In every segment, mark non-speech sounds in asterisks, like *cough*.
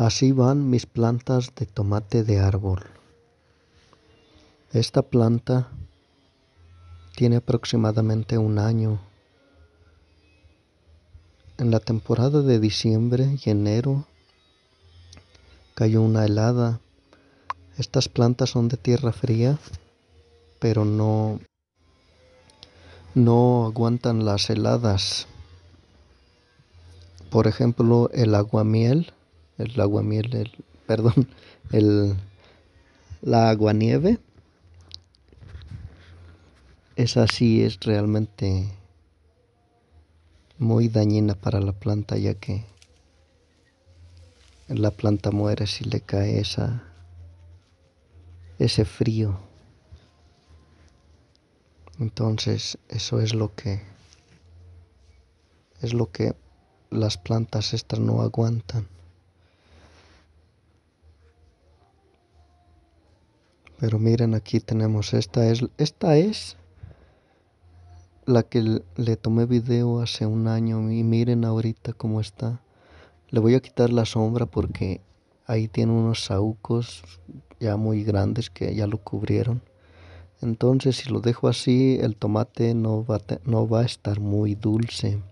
Así van mis plantas de tomate de árbol. Esta planta tiene aproximadamente un año. En la temporada de diciembre y enero cayó una helada. Estas plantas son de tierra fría, pero no no aguantan las heladas. Por ejemplo, el aguamiel el miel el, *laughs* perdón, el, la nieve, Esa sí es realmente muy dañina para la planta ya que la planta muere si le cae esa, ese frío. Entonces eso es lo que es lo que las plantas estas no aguantan. Pero miren, aquí tenemos esta es esta es la que le tomé video hace un año y miren ahorita cómo está. Le voy a quitar la sombra porque ahí tiene unos saúcos ya muy grandes que ya lo cubrieron. Entonces si lo dejo así el tomate no va, no va a estar muy dulce.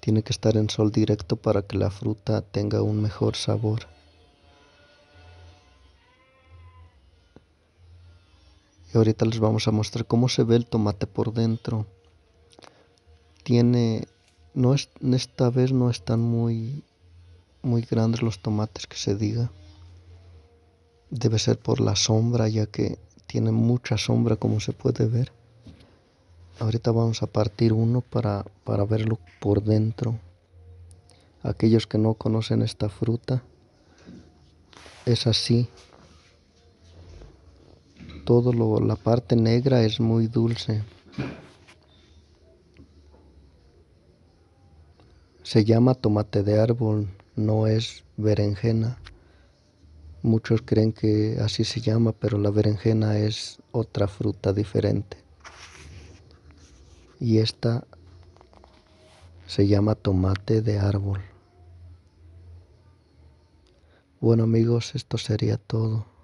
Tiene que estar en sol directo para que la fruta tenga un mejor sabor. ahorita les vamos a mostrar cómo se ve el tomate por dentro. Tiene, no es, esta vez no están muy, muy grandes los tomates que se diga. Debe ser por la sombra, ya que tiene mucha sombra como se puede ver. Ahorita vamos a partir uno para, para verlo por dentro. Aquellos que no conocen esta fruta, es así, todo lo, la parte negra es muy dulce. Se llama tomate de árbol, no es berenjena. Muchos creen que así se llama, pero la berenjena es otra fruta diferente. Y esta se llama tomate de árbol. Bueno amigos, esto sería todo.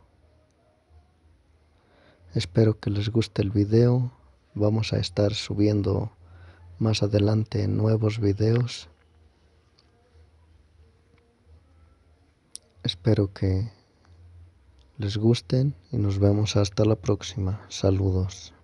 Espero que les guste el video. Vamos a estar subiendo más adelante nuevos videos. Espero que les gusten y nos vemos hasta la próxima. Saludos.